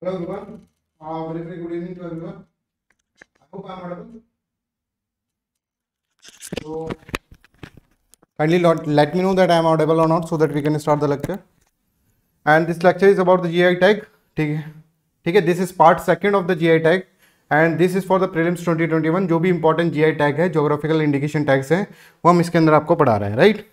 Hello everyone. Uh, very very good evening to everyone. I hope I'm audible. So kindly let, let me know that I am audible or not so that we can start the lecture. And this lecture is about the GI tag. theek hai theek hai this is part second of the gi tag and this is for the prelims 2021 jo bhi important gi tag hai geographical indication tags hai wo hum iske andar aapko padha rahe hain right?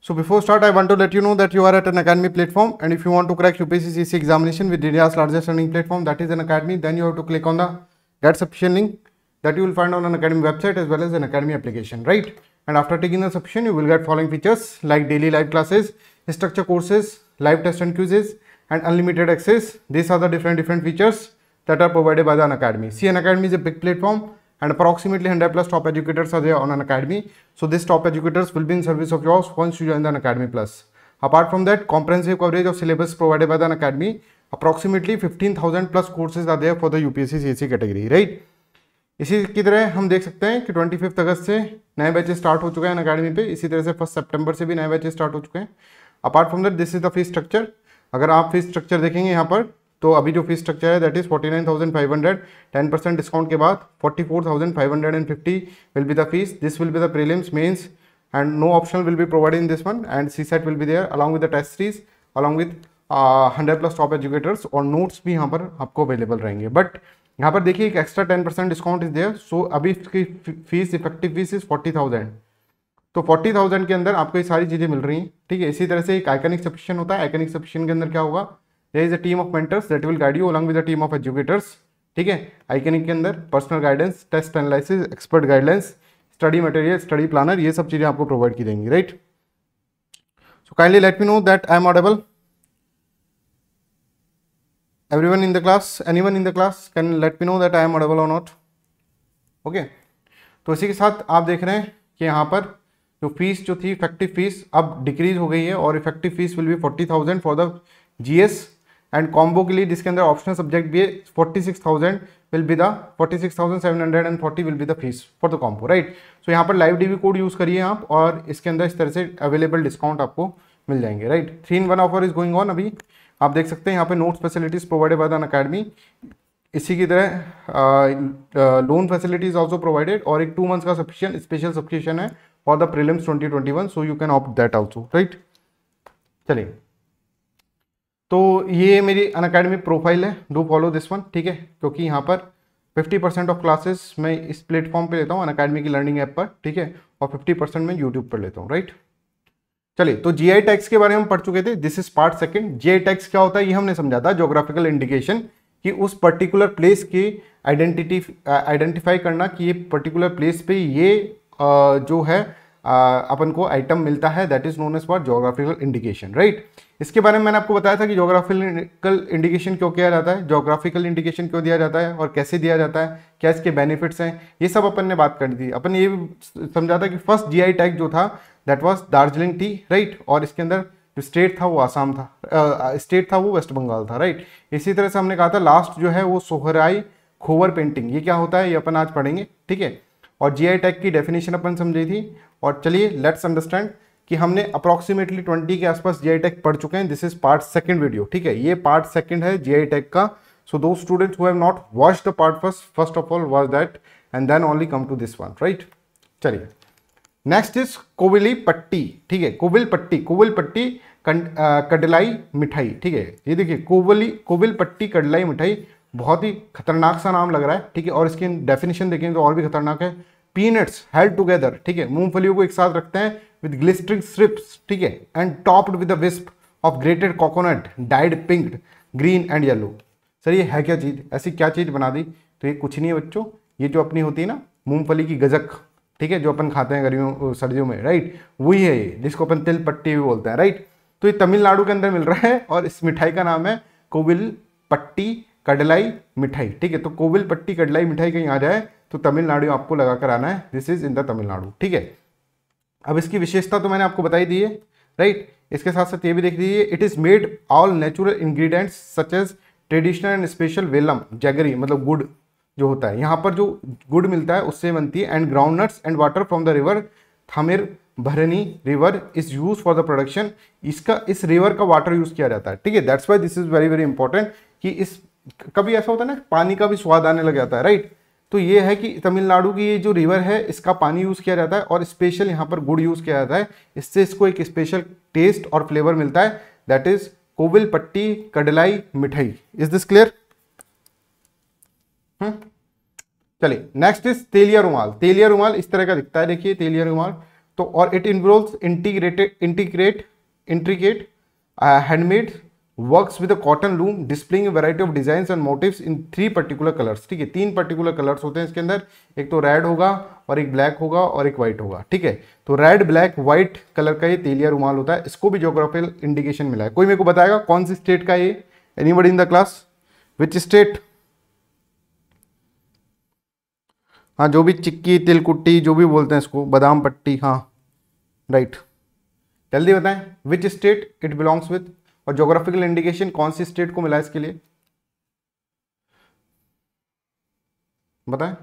So before start, I want to let you know that you are at an academy platform and if you want to crack UPSC CC examination with India's largest learning platform that is an academy, then you have to click on the get subscription link that you will find on an academy website as well as an academy application, right? And after taking the subscription, you will get following features like daily live classes, structure courses, live test and quizzes, and unlimited access. These are the different different features that are provided by the An Academy. See, An Academy is a big platform and approximately 100 plus top educators are there on an academy. So these top educators will be in service of yours once you join the academy plus. Apart from that, comprehensive coverage of syllabus provided by the academy, approximately 15,000 plus courses are there for the UPSC CSC category, right? इसी की तरह हम देख सकते हैं कि 25 अगस्त से नए बैच स्टार्ट हो चुके हैं अकेडमी पे इसी तरह से फर्स्ट सितंबर से भी नए बैच स्टार्ट हो चुके हैं apart from that this is the fees structure अगर आप फीस स्ट्रक्चर देखेंगे यहाँ पर तो अभी जो फीस स्ट्रक्चर है that is forty nine thousand five hundred ten percent discount के बाद forty four thousand five hundred and fifty will be the fees this will be the prelims mains and no option will be provide in this one and CSAT will be there along with the test series along with hundred plus top educators और notes भी यहाँ पर आपको available रहेंगे but यहाँ पर देखिए एक extra ten percent discount is there so अभी इसकी fees effective fees is forty thousand तो फोर्टी थाउजेंड के अंदर आपको ये सारी चीज़ें मिल रही हैं ठीक है इसी तरह से एक आइकनिक सब्सक्रिप्शन होता है आइकनिक सब्सक्रिप्शन के अंदर क्या होगा there is a team of mentors that will guide you along with a team of educators ठीक है आइकनिक के अंदर personal guidance test analysis expert guidelines study material study planner ये सब चीज़ें आपको प्रोवाइड की जाएंगी right so kindly let me know that I am audible in the class any one in the class can let me know that I am audible on not okay तो इसी के साथ आप देख रहे हैं कि यहाँ पर जो फीस जो थी इफेक्टिव फीस अब डिक्रीज हो गई है और effective fees will be forty thousand for the GS and combo के लिए जिसके अंदर ऑप्शनल सब्जेक्ट भी है forty six thousand will be the forty six thousand seven hundred and forty will be the fees for the combo right so यहाँ पर live dB code use करिए आप और इसके अंदर इस तरह से अवेलेबल डिस्काउंट आपको मिल जाएंगे right three in one offer is going on अभी आप देख सकते हैं यहाँ पे notes facilities provided by the academy इसी की तरह लोन फैसिलिटीज ऑल्सो प्रोवाइडेड और एक टू मंथ्स का सब्सक्रिप्शन स्पेशल सब्सक्रिप्शन है for the prelims 2021 so you can opt that also right चलिए तो ये मेरी अन अकेडमी प्रोफाइल है डू फॉलो दिस वन ठीक है क्योंकि यहाँ पर 50 परसेंट ऑफ क्लासेस मैं इस प्लेटफॉर्म पे लेता हूँ अन अकेडमी की लर्निंग ऐप पर ठीक है और 50 परसेंट मैं यूट्यूब पर लेता हूँ राइट चलिए तो जी आई टैक्स के बारे में हम पढ़ चुके थे this is part second I tags क्या होता है ये हमने समझा था जोग्राफिकल इंडिकेशन कि उस पर्टिकुलर प्लेस की आइडेंटिटी आइडेंटिफाई करना कि ये पर्टिकुलर प्लेस पे ये आ, जो है आ, अपन को आइटम मिलता है that is known as for geographical indication right इसके बारे में मैंने आपको बताया था कि जोग्राफिकल इंडिकेशन क्यों किया जाता है जोग्राफिकल इंडिकेशन क्यों दिया जाता है और कैसे दिया जाता है क्या इसके बेनिफिट्स हैं ये सब अपन ने बात कर दी अपन ये समझा था कि फर्स्ट जी टैग जो था that was Darjeeling tea right और इसके अंदर जो स्टेट था वो आसाम था स्टेट था वो वेस्ट बंगाल था राइट इसी तरह से हमने कहा था लास्ट जो है वो सोहराई खोवर पेंटिंग ये क्या होता है ये अपन आज पढ़ेंगे ठीक है और जी टैग की डेफिनेशन अपन समझी थी और चलिए लेट्स अंडरस्टैंड कि हमने अप्रॉक्सीमेटली 20 के आसपास आई टेक e पढ़ चुके हैं this is part second video ठीक है ये पार्ट सेकंड है आई टेक e का so do students who have not watch the part first first of all watch that and then only come to this one right चलिए next is Kovilpatti ठीक है कोविल पट्टी कोविल पट्टी कडलाई मिठाई ठीक है ये देखिए कोवली कोविल पट्टी कडलाई मिठाई बहुत ही खतरनाक सा नाम लग रहा है ठीक है और इसकी डेफिनेशन देखें तो और भी खतरनाक है पीनट्स हेल्ड टुगेदर ठीक है मूंगफलियों को एक साथ रखते हैं विद ग्लिस्टरिंग स्ट्रिप्स ठीक है and topped with wisp of grated coconut dyed pink green and yellow sir ये है क्या चीज़ ऐसी क्या चीज़ बना दी तो ये कुछ नहीं है बच्चों ये जो अपनी होती है ना मूंगफली की गजक ठीक है जो अपन खाते हैं गर्मियों सर्दियों में राइट वही है ये जिसको अपन तिल पट्टी भी बोलते हैं राइट तो ये तमिलनाडु के अंदर मिल रहा है और इस मिठाई का नाम है कोविल पट्टी कड़लाई मिठाई ठीक है तो कोविल पट्टी कड़लाई मिठाई कहीं आ जाए तो तमिलनाडु आपको लगा कर आना है this is in the Tamil Nadu ठीक है अब इसकी विशेषता तो मैंने आपको बताई दी है राइट इसके साथ साथ ये भी देख लीजिए it is made all natural ingredients such as traditional and special vellam jaggery मतलब गुड़ जो होता है यहाँ पर जो गुड़ मिलता है उससे बनती है and ground nuts and water from the river Thamirabarani river is use for the production इसका इस रिवर का वाटर यूज किया जाता है ठीक है that's why this is very very important कि इस कभी ऐसा होता है ना पानी का भी स्वाद आने लग जाता है राइट तो ये है कि तमिलनाडु की ये जो रिवर है इसका पानी यूज़ किया जाता है और स्पेशल यहाँ पर गुड़ यूज़ किया जाता है इससे इसको एक स्पेशल टेस्ट और फ्लेवर मिलता है that is कोविल Kovilpatti kadalai mittai is this clear चलिए नेक्स्ट इज तेलिया रुमाल तेलिया रुमाल इस तरह का दिखता है देखिए तेलिया रुमाल तो और it involve integrated integrate intricate handmade work with cotton loom displaying variety of design and motive in three particular colours ठीक है तीन पर्टिकुलर कलर्स होते हैं इसके अंदर एक तो रेड होगा और एक ब्लैक होगा और एक व्हाइट होगा ठीक है तो रेड ब्लैक व्हाइट कलर का ये तेलिया रुमाल होता है इसको भी जोग्राफिकल इंडिकेशन मिला है कोई मेरे को बताएगा कौन सी स्टेट का ये buddy in the class which state हाँ जो भी चिक्की तिलकुट्टी जो भी बोलते हैं इसको बादाम पट्टी हाँ राइट जल्दी बताएं which state it belongs with और जोग्राफिकल इंडिकेशन कौन सी स्टेट को मिला इसके लिए बताएं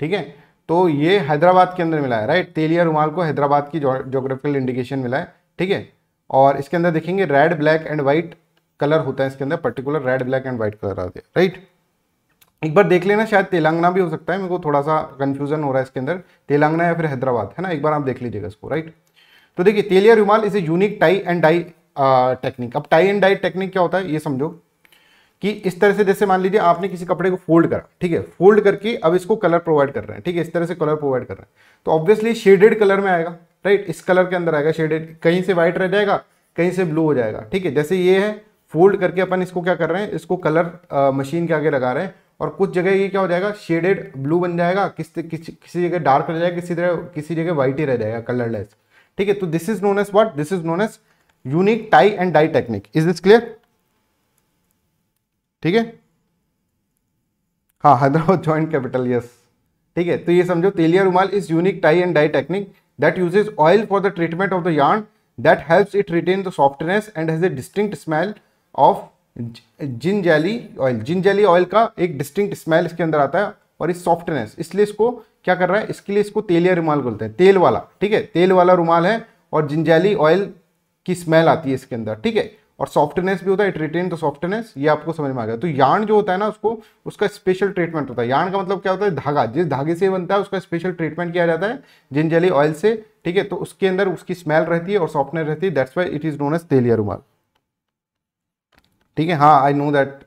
ठीक है तो ये हैदराबाद के अंदर मिला है राइट तेलिया रुमाल को हैदराबाद की जोग्राफिकल इंडिकेशन मिला है ठीक है और इसके अंदर देखेंगे red black and white colour होता है इसके अंदर particular red black and white colour आते हैं राइट एक बार देख लेना शायद तेलंगाना भी हो सकता है मेरे को थोड़ा सा कन्फ्यूजन हो रहा है इसके अंदर तेलंगाना या फिर हैदराबाद है ना एक बार आप देख लीजिएगा इसको राइट तो देखिए Telia Rumal is a unique tie and dye technique अब टाई एंड डाई टेक्निक क्या होता है ये समझो कि इस तरह से जैसे मान लीजिए आपने किसी कपड़े को फोल्ड करा ठीक है फोल्ड करके अब इसको कलर प्रोवाइड कर रहे हैं ठीक है इस तरह से कलर प्रोवाइड कर रहे हैं तो ऑब्वियसली शेडेड कलर में आएगा राइट इस कलर के अंदर आएगा शेडेड कहीं से व्हाइट रह जाएगा कहीं से ब्लू हो जाएगा ठीक है जैसे ये है फोल्ड करके अपन इसको क्या कर रहे हैं इसको कलर मशीन के आगे लगा रहे हैं और कुछ जगह ये क्या हो जाएगा शेडेड ब्लू बन जाएगा किस किसी किसी जगह डार्क रह जाएगा किसी तरह किसी जगह व्हाइट ही रह जाएगा कलरलेस ठीक है तो this is known as what this is known as unique tie and dye technique is this clear ठीक है हाँ हैदराबाद ज्वाइंट कैपिटल यस ठीक है तो ये समझो Telia Rumal is unique tie and dye technique that uses oil for the treatment of the yarn that helps it retain the softness and has a distinct smell of gingelly oil gingelly oil का एक distinct smell इसके अंदर आता है और इस softness इसलिए इसको क्या कर रहा है इसके लिए इसको तेलिया रुमाल बोलते हैं तेल वाला ठीक है तेल वाला रुमाल है और जिंजैली ऑयल की स्मेल आती है इसके अंदर ठीक है और सॉफ्टनेस भी होता है इट रिटेन द सॉफ्टनेस ये आपको समझ में आ गया तो यार्न जो होता है ना उसको उसका स्पेशल ट्रीटमेंट होता है यार्न का मतलब क्या होता है धागा जिस धागे से बनता है उसका स्पेशल ट्रीटमेंट किया जाता है जिंजली ऑयल से ठीक है तो उसके अंदर उसकी स्मेल रहती है और सॉफ्टनेस रहती है that's why it is known as Telia Rumal ठीक है हाँ आई नो दैट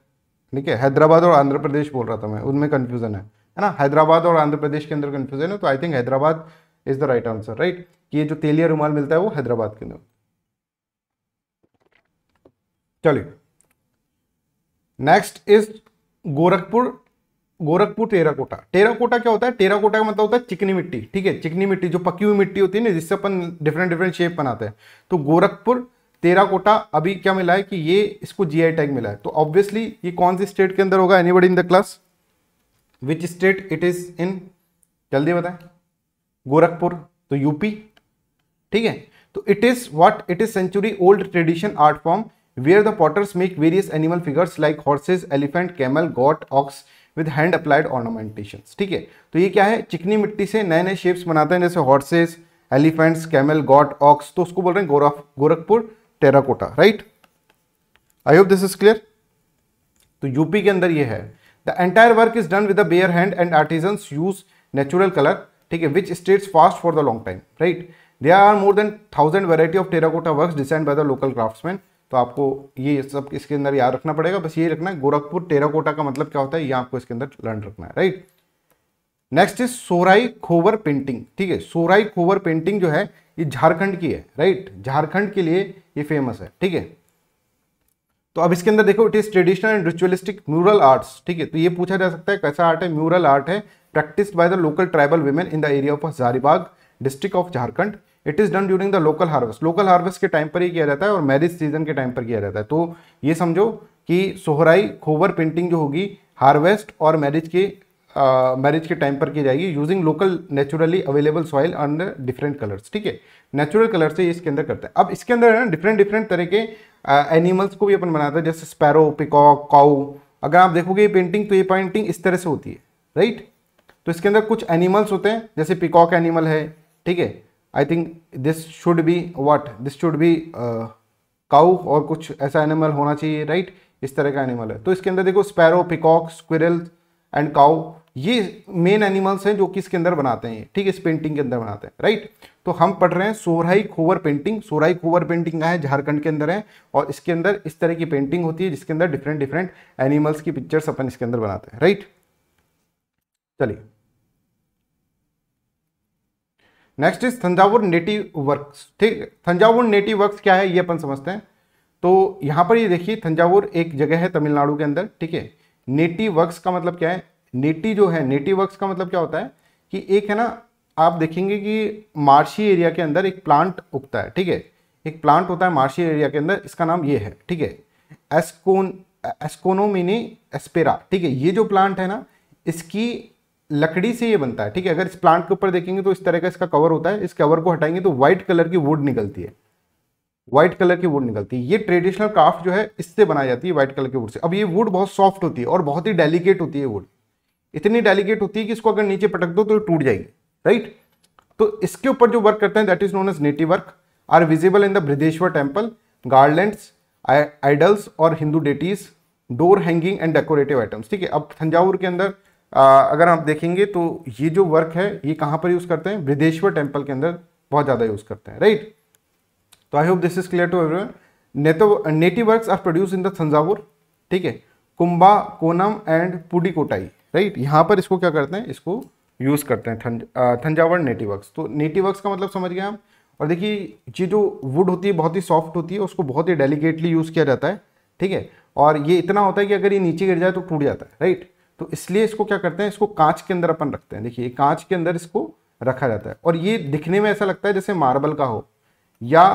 ठीक है हैदराबाद और आंध्र प्रदेश बोल रहा था मैं उनमें कन्फ्यूज़न है है ना हैदराबाद और आंध्र प्रदेश के अंदर कन्फ्यूज़न है तो I think Hyderabad is the right answer right कि ये जो तेलिया रुमाल मिलता है वो हैदराबाद के अंदर चलिए next is Gorakhpur Gorakhpur terracotta terracotta क्या होता है टेराकोटा का मतलब होता है चिकनी मिट्टी ठीक है चिकनी मिट्टी जो पकी हुई मिट्टी होती है ना जिससे अपन डिफरेंट डिफरेंट शेप बनाते हैं तो गोरखपुर तेरह कोटा अभी क्या मिला है कि ये इसको जी टैग मिला है तो ऑब्वियसली ये कौन सी स्टेट के अंदर होगा any in the class which state it is in जल्दी बताएं गोरखपुर तो यूपी ठीक है तो it is what it is century old tradition art form where the potters make various animal figures like horses elephant camel goat ox with hand applied ornamentation ठीक है तो ये क्या है चिकनी मिट्टी से नए नए शेप्स बनाते हैं जैसे horses elephants camel goat ox तो उसको बोल रहे हैं Gorakh Gorakhpur terracotta right I hope this is clear तो यूपी के अंदर ये है the entire work is done with the bare hand and artisan use natural colour ठीक है which states fast for the long time right there are more than thousand variety of terracotta work design by the local craftsman तो आपको ये सब इसके अंदर याद रखना पड़ेगा बस ये रखना है गोरखपुर टेराकोटा का मतलब क्या होता है ये आपको इसके अंदर लर्न रखना है right right? Next is Sohrai Khovar painting ठीक है सोराई खोवर पेंटिंग जो है ये झारखंड की है राइट झारखंड के लिए ये फेमस है ठीक है तो अब इसके अंदर देखो it is traditional and ritualistic mural arts ठीक है तो ये पूछा जा सकता है कैसा आर्ट है म्यूरल आर्ट है practice by the local tribal women in the area of Hazaribagh district of Jharkhand it is done during the local harvest local harvest के टाइम पर ही किया जाता है और मैरिज सीजन के टाइम पर किया जाता है तो ये समझो कि सोहराई खोवर पेंटिंग जो होगी हार्वेस्ट और मैरिज के मैरिज के टाइम पर की जाएगी using local naturally available soil and different colours ठीक है नेचुरल कलर से ये इसके अंदर करता है अब इसके अंदर है ना डिफरेंट डिफरेंट तरह के एनिमल्स को भी अपन बनाते हैं जैसे स्पैरो पिकॉक काऊ अगर आप देखोगे ये पेंटिंग तो ये पेंटिंग इस तरह से होती है राइट तो इसके अंदर कुछ एनिमल्स होते हैं जैसे पिकॉक एनिमल है ठीक है I think this should be what this should be cow और कुछ ऐसा एनिमल होना चाहिए राइट इस तरह का एनिमल है तो इसके अंदर देखो sparrow peacock squirrel and cow ये मेन एनिमल्स हैं जो कि इसके अंदर बनाते हैं ठीक है इस पेंटिंग के अंदर बनाते हैं राइट तो हम पढ़ रहे हैं सोराई खोवर पेंटिंग सोराई खोवर पेंटिंग का है झारखंड के अंदर है और इसके अंदर इस तरह की पेंटिंग होती है जिसके अंदर डिफरेंट डिफरेंट एनिमल्स की पिक्चर्स अपन इसके अंदर बनाते हैं राइट चलिए next is Thanjavur native works ठीक है थंजावुर नेटिव वर्क्स क्या है ये अपन समझते हैं तो यहाँ पर ये देखिए थंजावुर एक जगह है तमिलनाडु के अंदर ठीक है नेटिव वर्क्स का मतलब क्या है नेटी जो है नेटी वर्क्स का मतलब क्या होता है कि एक है ना आप देखेंगे कि मार्शी एरिया के अंदर एक प्लांट उगता है ठीक है एक प्लांट होता है मार्शी एरिया के अंदर इसका नाम ये है ठीक है एस्कोन एस्कोनोमिनी एस्पेरा ठीक है ये जो प्लांट है ना इसकी लकड़ी से ये बनता है ठीक है अगर इस प्लांट के ऊपर देखेंगे तो इस तरह का इसका कवर होता है इस कवर को हटाएंगे तो व्हाइट कलर की वुड निकलती है व्हाइट कलर की वुड निकलती है ये ट्रेडिशनल क्राफ्ट जो है इससे बनाई जाती है व्हाइट कलर की वुड से अब ये वुड बहुत सॉफ्ट होती है और बहुत ही डेलिकेट होती है वुड इतनी डेलीकेट होती है कि इसको अगर नीचे पटक दो तो टूट जाएगी राइट तो इसके ऊपर जो वर्क करते हैं that is known as native work are visible in the Brihadeeswara temple garlands idols और Hindu deities door hanging and decorative items ठीक है अब थंजावुर के अंदर आ, अगर आप देखेंगे तो ये जो वर्क है ये कहाँ पर यूज़ करते हैं ब्रिदेश्वर टेम्पल के अंदर बहुत ज़्यादा यूज़ करते हैं राइट तो I hope this is clear to every नेतो native work are produce in the Thanjavur ठीक है कुंबा कोनम एंड पुडी कोटाई राइट यहाँ पर इसको क्या करते हैं इसको यूज़ करते हैं थंज थंजावर नेटिवर्क्स तो नेटिवर्क्स का मतलब समझ गए हम और देखिए ये जो वुड होती है बहुत ही सॉफ्ट होती है उसको बहुत ही डेलिकेटली यूज़ किया जाता है ठीक है और ये इतना होता है कि अगर ये नीचे गिर जाए तो टूट जाता है राइट तो इसलिए इसको क्या करते हैं इसको कांच के अंदर अपन रखते हैं देखिए कांच के अंदर इसको रखा जाता है और ये दिखने में ऐसा लगता है जैसे मार्बल का हो या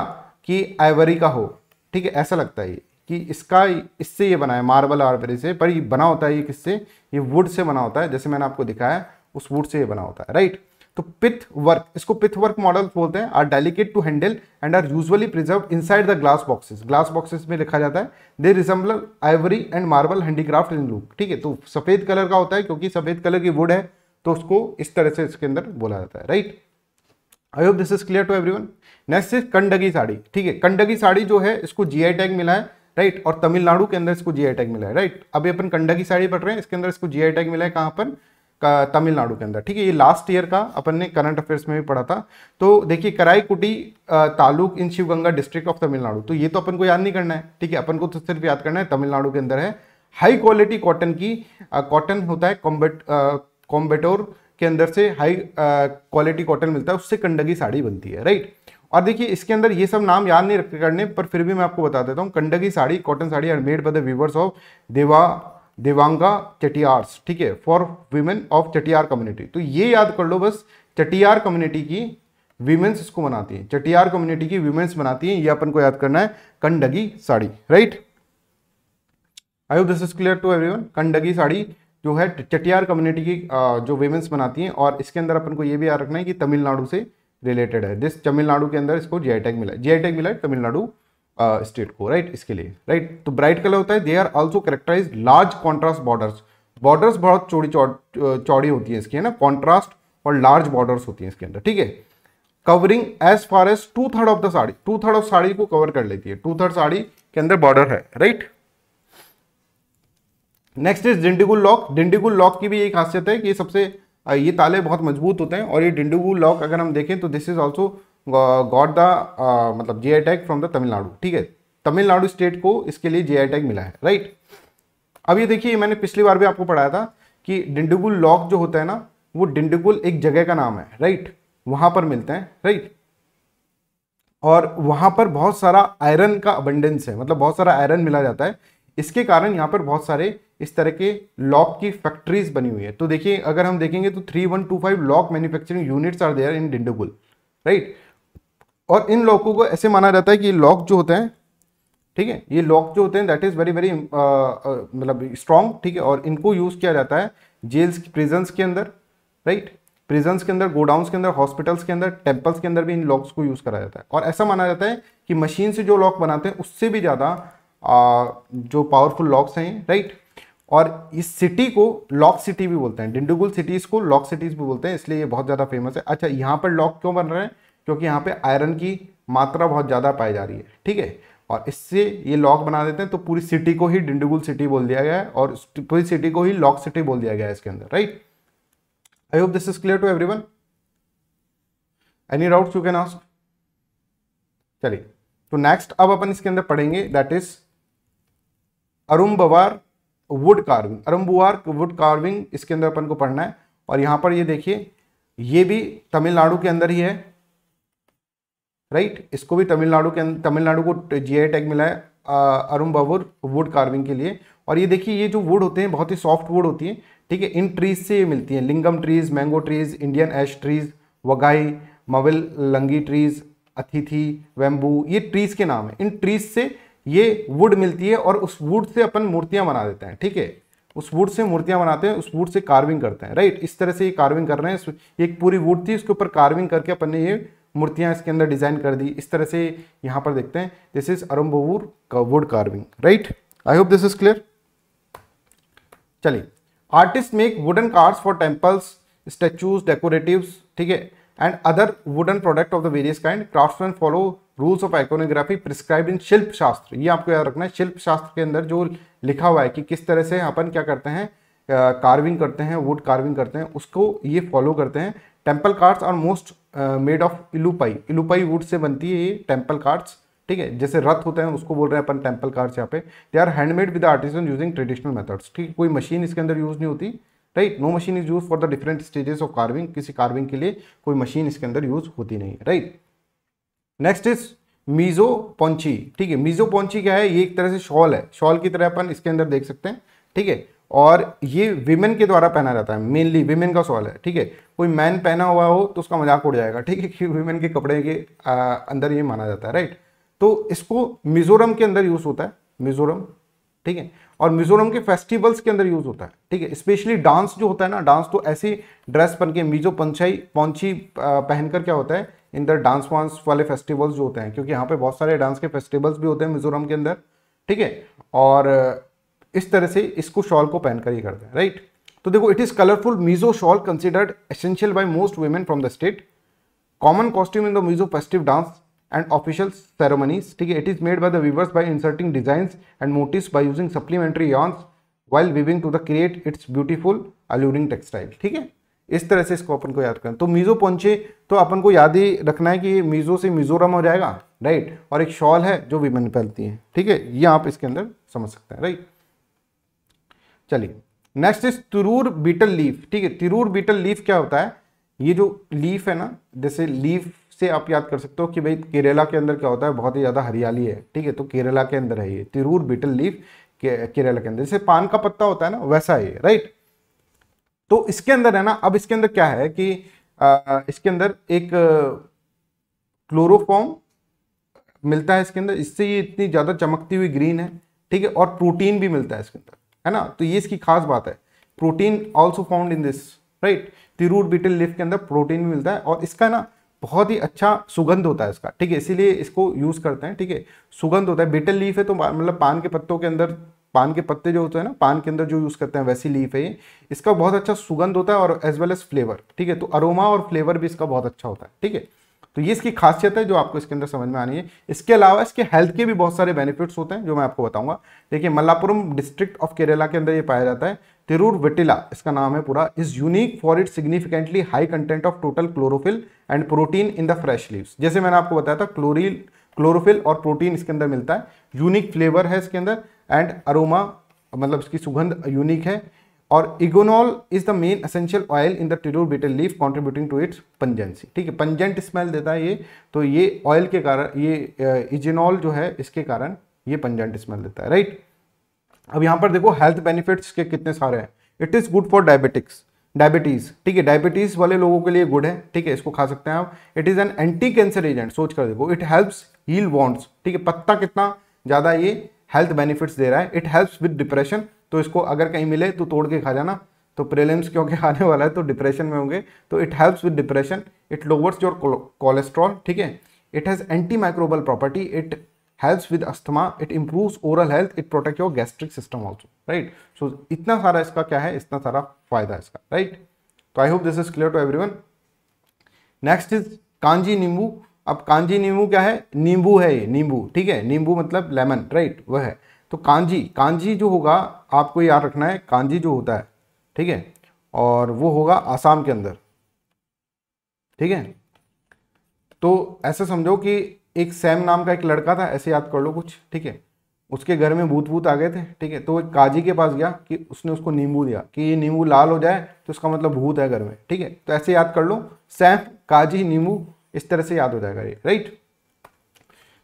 कि आइवरी का हो ठीक है ऐसा लगता है ये कि इसका इससे ये बना है मार्बल आर्बरी से पर ये बना होता है ये किससे ये वुड से बना होता है जैसे मैंने आपको दिखाया उस वुड से ये बना होता है राइट तो पिथ वर्क इसको पिथ वर्क मॉडल बोलते हैं are delicate to handle and are usually preserve inside the glass boxes glass boxes में लिखा जाता है they resemble ivory and marble handicraft in look ठीक है तो सफ़ेद कलर का होता है क्योंकि सफ़ेद कलर की वुड है तो उसको इस तरह से इसके अंदर बोला जाता है right I hope this is clear to every one next is Kandangi sari ठीक है कंडगी साड़ी जो है इसको जीआई टैग मिला है राइट और तमिलनाडु के अंदर इसको जीआई टैग मिला है राइट अभी अपन कंडा की साड़ी पढ़ रहे हैं इसके अंदर इसको जीआई टैग मिला है कहाँ पर तमिलनाडु के अंदर ठीक है ये लास्ट ईयर का अपन ने करंट अफेयर्स में भी पढ़ा था तो देखिए Karaikudi taluk in Sivaganga district of Tamil Nadu तो ये तो अपन को याद नहीं करना है ठीक है अपन को तो सिर्फ याद करना है तमिलनाडु के अंदर है हाई क्वालिटी कॉटन की कॉटन होता है कॉम्बेट कॉम्बेटोर के अंदर से हाई क्वालिटी कॉटन मिलता है उससे कंडगी साड़ी बनती है राइट और देखिए इसके अंदर ये सब नाम याद नहीं करने पर फिर भी मैं आपको बता देता हूँ Kandangi sari cotton sari are made by the weavers of Deva Devanga Chettiars ठीक है for women of Chettiar community तो ये याद कर लो बस चटियार कम्युनिटी की वीमेन्स इसको बनाती है चटियार कम्युनिटी की वीमेन्स बनाती है ये अपन को याद करना है Kandangi sari right I hope this is clear to everyone Kandangi sari जो है चटियार कम्युनिटी की जो वीमेन्स बनाती है और इसके अंदर अपन को ये भी याद रखना है कि तमिलनाडु से रिलेटेड है दिस तमिलनाडु के अंदर इसको जी टैग मिला जी टैग मिला है तमिलनाडु स्टेट uh, को राइट इसके लिए राइट तो ब्राइट कलर होता है they are also characterize large contrast border borders बहुत चौड़ी uh, चौड़ी होती है इसकी है ना कॉन्ट्रास्ट और लार्ज बॉर्डर्स होती हैं इसके अंदर ठीक है covering as far as two third of the sari two third of sari को कवर कर लेती है टू थर्ड साड़ी के अंदर बॉर्डर है right next is Dindigul lock Dindigul lock की भी एक खासियत है कि सबसे ये ताले बहुत मजबूत होते हैं और ये डिंडुगु लॉक अगर हम देखें तो this is also God the मतलब जे I tag from the Tamil Nadu ठीक है तमिलनाडु स्टेट को इसके लिए जे आई टैग मिला है राइट अब ये देखिए मैंने पिछली बार भी आपको पढ़ाया था कि डिंडुगुल लॉक जो होता है ना वो डिंडुगुल एक जगह का नाम है राइट वहां पर मिलते हैं राइट और वहां पर बहुत सारा आयरन का अबंडेंस है मतलब बहुत सारा आयरन मिला जाता है इसके कारण यहाँ पर बहुत सारे इस तरह के लॉक की फैक्ट्रीज बनी हुई है तो देखिए अगर हम देखेंगे तो three one two five lock manufacturing units are there in Dindigul right और इन लॉकों को ऐसे माना जाता है कि लॉक जो होते हैं ठीक है ये लॉक जो होते हैं दैट इज़ वेरी वेरी मतलब स्ट्रॉन्ग ठीक है और इनको यूज़ किया जाता है जेल्स प्रिजन्स के अंदर राइट right? प्रिजन्स के अंदर गोडाउंस के अंदर हॉस्पिटल्स के अंदर टेम्पल्स के अंदर भी इन लॉक्स को यूज़ करा जाता है और ऐसा माना जाता है कि मशीन से जो लॉक बनाते हैं उससे भी ज़्यादा जो पावरफुल लॉक्स हैं राइट और इस सिटी को लॉक सिटी भी बोलते हैं डिंडुगुल सिटीज़ को लॉक सिटीज़ भी बोलते हैं इसलिए ये बहुत ज़्यादा फेमस है अच्छा यहाँ पर लॉक क्यों बन रहे हैं क्योंकि यहाँ पे आयरन की मात्रा बहुत ज़्यादा पाई जा रही है ठीक है और इससे ये लॉक बना देते हैं तो पूरी सिटी को ही डिंडुगुल सिटी बोल दिया गया है और पूरी सिटी को ही लॉक सिटी बोल दिया गया है इसके अंदर right I hope this is clear to every everyone any doubt you can ask चलिए तो नेक्स्ट अब अपन इसके अंदर पढ़ेंगे that is Arumbavur wood carving Arumbavur wood carving इसके अंदर अपन को पढ़ना है और यहाँ पर ये देखिए ये भी तमिलनाडु के अंदर ही है राइट इसको भी तमिलनाडु के अं-, तमिलनाडु को आई टैग मिला है अरुम बाबुर वुड कार्विंग के लिए और ये देखिए ये जो वुड होते हैं बहुत ही सॉफ्ट वुड होती है ठीक है इन ट्रीज से ये मिलती हैं लिंगम trees mango trees Indian ash trees वगाई मवल लंगी ट्रीज अतिथि वेम्बू ये ट्रीज के नाम है इन ट्रीज से ये वुड मिलती है और उस वुड से अपन मूर्तियां बना देते हैं ठीक है उस वुड से मूर्तियां बनाते हैं उस वुड से कार्विंग करते हैं राइट इस तरह से ये कार्विंग कर रहे हैं एक पूरी वुड थी उसके ऊपर कार्विंग करके अपन ने ये मूर्तियां इसके अंदर डिज़ाइन कर दी इस तरह से यहां पर देखते हैं दिस इज अरुम्बूर का wood carving right I hope this is clear चलिए artist make wooden cart for temples statues decorative ठीक है and other wooden product of the various kind craftsmen follow rules of iconography prescribe in Shilpa Shastra ये आपको याद रखना है शिल्प शास्त्र के अंदर जो लिखा हुआ है कि किस तरह से अपन क्या करते हैं कार्विंग करते हैं वुड कार्विंग करते हैं उसको ये फॉलो करते हैं temple carts are most made of iluppai iluppai wood से बनती है ये टेम्पल कार्ड्स ठीक है जैसे रथ होते हैं उसको बोल रहे हैं अपन टेम्पल कार्ड्स यहाँ पे they are handmade with artisan using traditional methods ठीक कोई मशीन इसके अंदर यूज़ नहीं होती right no machine is use for the different stages of carving किसी कार्विंग के लिए कोई मशीन इसके अंदर यूज होती नहीं right next is Mizo puanchei ठीक है मीजो पॉन्ची क्या है ये एक तरह से शॉल है शॉल की तरह अपन इसके अंदर देख सकते हैं ठीक है और ये विमेन के द्वारा पहना जाता है मेनली विमेन का सॉल है ठीक है कोई मैन पहना हुआ हो तो उसका मजाक उड़ जाएगा ठीक है कि विमेन के कपड़े के आ, अंदर ये माना जाता है राइट तो इसको मिजोरम के अंदर यूज़ होता है मिजोरम ठीक है और मिजोरम के फेस्टिवल्स के अंदर यूज होता है ठीक है स्पेशली डांस जो होता है ना डांस तो ऐसी ड्रेस पहन के मिजो पंचाई पंची पहनकर क्या होता है इन द डांस वांस वाले फेस्टिवल्स जो होते हैं क्योंकि यहाँ पे बहुत सारे डांस के फेस्टिवल्स भी होते हैं मिजोरम के अंदर ठीक है और इस तरह से इसको शॉल को पहनकर ही करते हैं राइट तो देखो it is colourful Mizo shawl considered essential by most women from the state common costume in the Mizo festive dance and official ceremonies ठीक है it is made by the weavers by inserting designs and motifs by using supplementary yarns while weaving to the create its beautiful alluring textile ठीक है इस तरह से इसको अपन को याद करना तो मीज़ो पहुंचे तो अपन को याद ही रखना है कि ये मीज़ो से मिज़ोरम हो जाएगा राइट और एक शॉल है जो विमेन पहनती हैं ठीक है ये आप इसके अंदर समझ सकते हैं राइट चलिए next is Tirur betel leaf ठीक है तिरूर बीटल लीफ क्या होता है ये जो लीफ है ना जैसे लीफ से आप याद कर सकते हो कि भाई केरला के अंदर क्या होता है बहुत ही ज़्यादा हरियाली है ठीक है तो केरला के अंदर है ये तिरूर बीटल लीफ के, केरला के अंदर जैसे पान का पत्ता होता है ना वैसा ही राइट तो इसके अंदर है ना अब इसके अंदर क्या है कि आ, इसके अंदर एक क्लोरोफॉर्म मिलता है इसके अंदर इससे ये इतनी ज़्यादा चमकती हुई ग्रीन है ठीक है और प्रोटीन भी मिलता है इसके अंदर है ना तो ये इसकी खास बात है protein also found in this right Tirur betel leaf के अंदर प्रोटीन भी मिलता है और इसका ना बहुत ही अच्छा सुगंध होता है इसका ठीक है इसीलिए इसको यूज़ करते हैं ठीक है सुगंध होता है बेटल लीफ है तो मतलब पान के पत्तों के अंदर पान के पत्ते जो होते हैं ना पान के अंदर जो यूज़ करते हैं वैसी लीफ है ये इसका बहुत अच्छा सुगंध होता है और एज वेल एज फ्लेवर ठीक है तो अरोमा और फ्लेवर भी इसका बहुत अच्छा होता है ठीक है तो ये इसकी खासियत है जो आपको इसके अंदर समझ में आनी है इसके अलावा इसके हेल्थ के भी बहुत सारे बेनिफिट्स होते हैं जो मैं आपको बताऊंगा देखिए मल्लापुरम डिस्ट्रिक्ट ऑफ केरला के अंदर ये पाया जाता है तिरूर वेटिला इसका नाम है पूरा is unique for it significantly high content of total chlorophyll and protein in the fresh leaves जैसे मैंने आपको बताया था क्लोरिल क्लोरोफिल और प्रोटीन इसके अंदर मिलता है यूनिक फ्लेवर है इसके अंदर एंड अरोमा मतलब इसकी सुगंध यूनिक है और eugenol is the main essential oil in the Tirur betel leaf contributing to its pungency ठीक है पंजेंट स्मेल देता है ये तो ये ऑयल के कारण ये इजेनॉल जो है इसके कारण ये पंजेंट स्मेल देता है राइट अब यहाँ पर देखो हेल्थ बेनिफिट्स के कितने सारे हैं it is good for diabetics diabetes ठीक है डायबिटीज़ वाले लोगों के लिए गुड है ठीक है इसको खा सकते हैं आप it is an anti cancer agent सोच कर देखो इट हेल्प्स हील वॉन्ट्स ठीक है पत्ता कितना ज़्यादा ये हेल्थ बेनिफिट्स दे रहा है इट हेल्प्स विद डिप्रेशन तो इसको अगर कहीं मिले तो तोड़ के खा जाना तो प्रेलेम्स क्योंकि आने वाला है तो डिप्रेशन में होंगे तो it helps with depression it lowers your cholesterol ठीक है it has anti microbial property it helps with asthma it improves oral health it protect your gastric system also right so itna sara iska kya hai itna sara fayda hai iska right so i hope this is clear to everyone next is kanji nimbu अब कांजी नींबू क्या है नींबू है ये नींबू ठीक है नींबू मतलब लेमन राइट वह है तो कांजी कांजी जो होगा आपको याद रखना है कांजी जो होता है ठीक है और वो होगा आसाम के अंदर ठीक है तो ऐसे समझो कि एक सैम नाम का एक लड़का था ऐसे याद कर लो कुछ ठीक है उसके घर में भूत भूत आ गए थे ठीक है तो एक काजी के पास गया कि उसने उसको नींबू दिया कि ये नींबू लाल हो जाए तो उसका मतलब भूत है घर में ठीक है तो ऐसे याद कर लो सैम काजी नींबू इस तरह से याद हो जाएगा ये राइट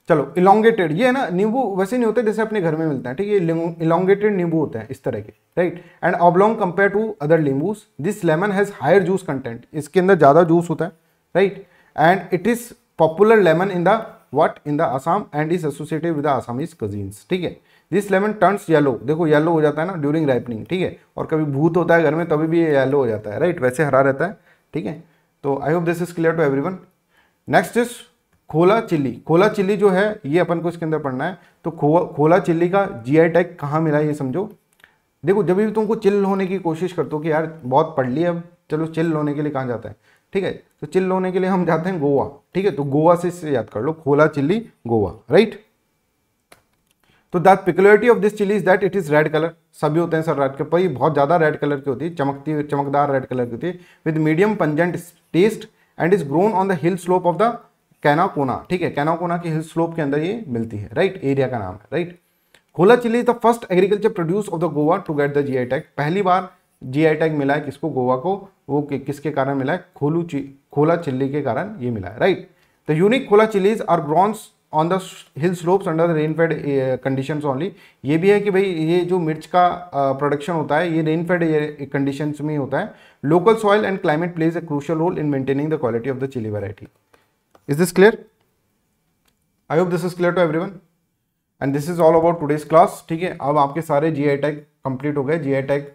चलो इलोंगेटेड ये है ना नींबू वैसे नहीं होते जैसे अपने घर में मिलते हैं ठीक है इलोंगेटेड नींबू होते हैं इस तरह के right and oblong compare to other नींबूस this lemon has higher juice content इसके अंदर ज़्यादा जूस होता है right and it is popular lemon in the वट in the Assam and is associated with the Assamese cuisines ठीक है दिस लेमन टर्न्स येलो देखो येलो हो जाता है ना ड्यूरिंग राइपनिंग ठीक है और कभी भूत होता है घर में तभी भी ये येलो हो जाता है राइट वैसे हरा रहता है ठीक है तो I hope this is clear to everyone next is Khola chilli Khola chilli जो है ये अपन को इसके अंदर पढ़ना है तो खो खोला चिल्ली का जीआई टैग कहाँ मिला ये समझो देखो जब भी तुमको चिल होने की कोशिश करते हो कि यार बहुत पढ़ है अब चलो चिल होने के लिए कहाँ जाता है ठीक है तो चिल्ल होने के लिए हम जाते हैं गोवा ठीक है तो गोवा से इससे याद कर लो खोला चिल्ली गोवा राइट तो that peculiarity of this chilli is that it is red colour सभी होते हैं सर रेड कलर पर ये बहुत ज़्यादा रेड कलर की होती है चमकती चमकदार रेड कलर की होती है with medium pungent taste and is grown on the hill slope of the Canacona ठीक है कैनाकोना के हिल स्लोप के अंदर ये मिलती है राइट एरिया का नाम है right Khola chilli is the first agriculture produce of the Goa to get the G I tag पहली बार जी आई टैग मिला है किसको गोवा को कि, किसके कारण मिला है खोलू ची खोला चिल्ली के कारण ये मिला है right the unique Khola chillies are grown on the hill slopes under the rainfed condition only ये भी है कि भाई ये जो मिर्च का प्रोडक्शन होता है ये रेनफेड कंडीशन में होता है local soil and climate plays a crucial role in maintaining the quality of the chilli variety is this clear I hope this is clear to every everyone and this is all about today's class ठीक है अब आपके सारे जी I tag complete हो गए जी I tag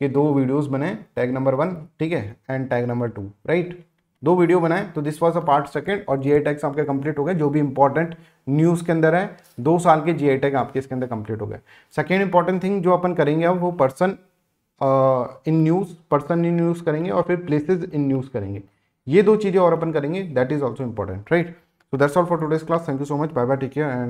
कि दो videos बने टैग नंबर वन ठीक है and tag number two right दो वीडियो बनाए तो this was a part second और जी टैग्स आपके कंप्लीट हो गए जो भी इंपॉर्टेंट न्यूज़ के अंदर है दो साल के जी टैग आपके इसके अंदर कंप्लीट हो गए सेकेंड इंपॉर्टेंट थिंग जो अपन करेंगे वो person in news person in news करेंगे और फिर प्लेसेज इन न्यूज़ करेंगे ये दो चीज़ें और अपन करेंगे that is also important right so that's all for today's class thank you so much bye bye take care and